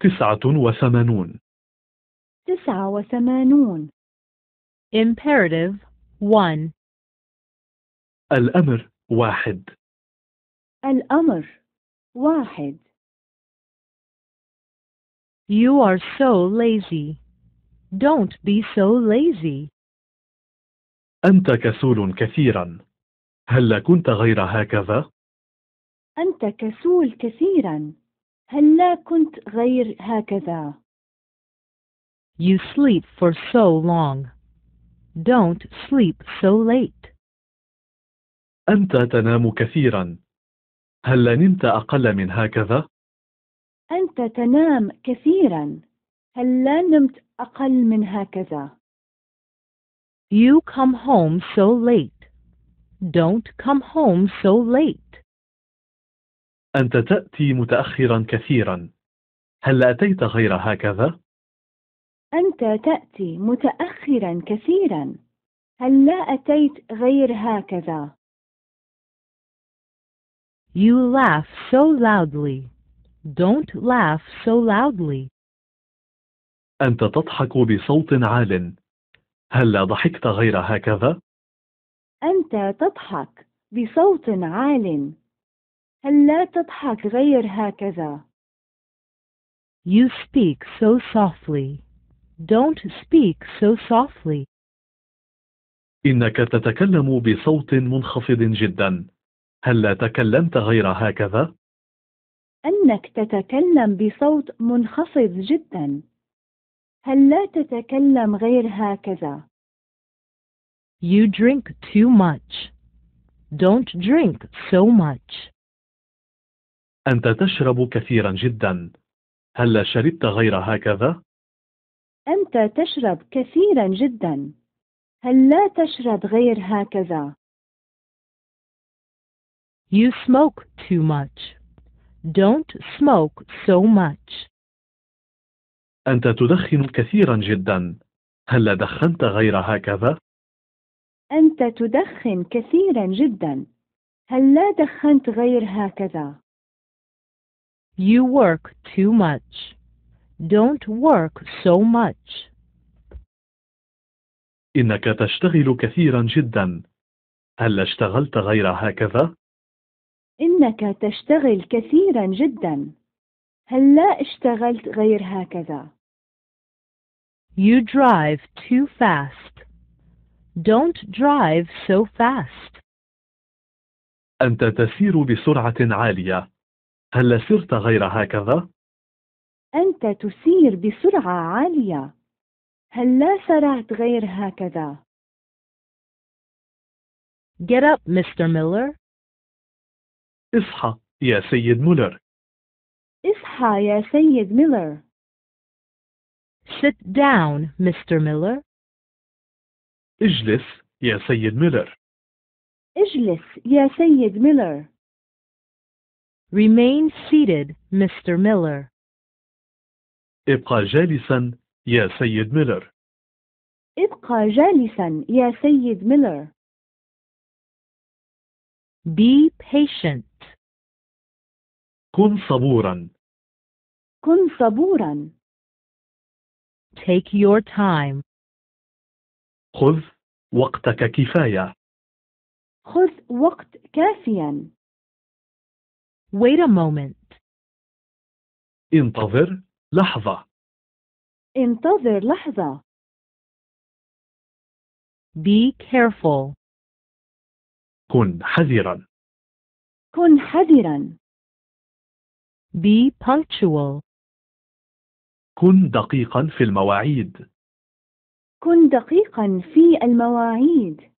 تسعة وثمانون تسعة وثمانون Imperative 1 الأمر واحد الأمر واحد You are so lazy. Don't be so lazy. أنت كسول كثيرا. هل كنت غير هكذا؟ أنت كسول كثيرا. هلا كنت غير هكذا You sleep for so long. Don't sleep so late. أنت تنام كثيرا. هل نمت أقل من هكذا؟ أنت تنام كثيرا. هل نمت أقل من هكذا؟ You come home so late. Don't come home so late. أنت تأتي متأخّرا كثيرا. هل أتيت غير هكذا؟ أنت تأتي متأخّرا كثيرا. هل لا أتيت غير هكذا؟ You laugh so loudly. Don't laugh so loudly. أنت تضحك بصوت عال. هل لا ضحكت غير هكذا؟ أنت تضحك بصوت عال. هلا تضحك غير هكذا. You speak so softly. Don't speak so softly. إنك تتكلم بصوت منخفض جدا. هل لا تكلمت غير هكذا؟ أنك تتكلم بصوت منخفض جدا. هل لا تتكلم غير هكذا. You drink too much. Don't drink so much. أنت تشرب كثيرا جدا. هل شربت غير هكذا؟ أنت تشرب كثيرا جدا. هل لا تشرب غير هكذا؟ You smoke too much. Don't smoke so much. أنت تدخن كثيرا جدا. هل دخنت غير هكذا؟ أنت تدخن كثيرا جدا. هل لا دخنت غير هكذا؟ You work too much. Don't work so much. إنك تشتغل كثيرا جدا. هل اشتغلت غير هكذا؟ إنك تشتغل كثيرا جدا. هل لا اشتغلت غير هكذا؟ You drive too fast. Don't drive so fast. أنت تسير بسرعة عالية. هلا سرت غير هكذا؟ أنت تسير بسرعة عالية. هلا سرعت غير هكذا. Get up, Mr. Miller. اصحى يا سيد مولر. اصحى يا سيد ميلر. Sit down, Mr. Miller. اجلس يا سيد ميلر. اجلس يا سيد ميلر. Remain seated, Mr. Miller. ابقى جالسا يا سيد ميلر. ابقى جالسا يا سيد ميلر. Be patient. كن صبورا. كن صبورا. Take your time. خذ وقتك كفاية. خذ وقت كافيا. Wait a moment. انتظر لحظة. انتظر لحظة. Be careful. كن حذرا. كن حذرا. Be punctual. كن دقيقا في المواعيد. كن دقيقا في المواعيد.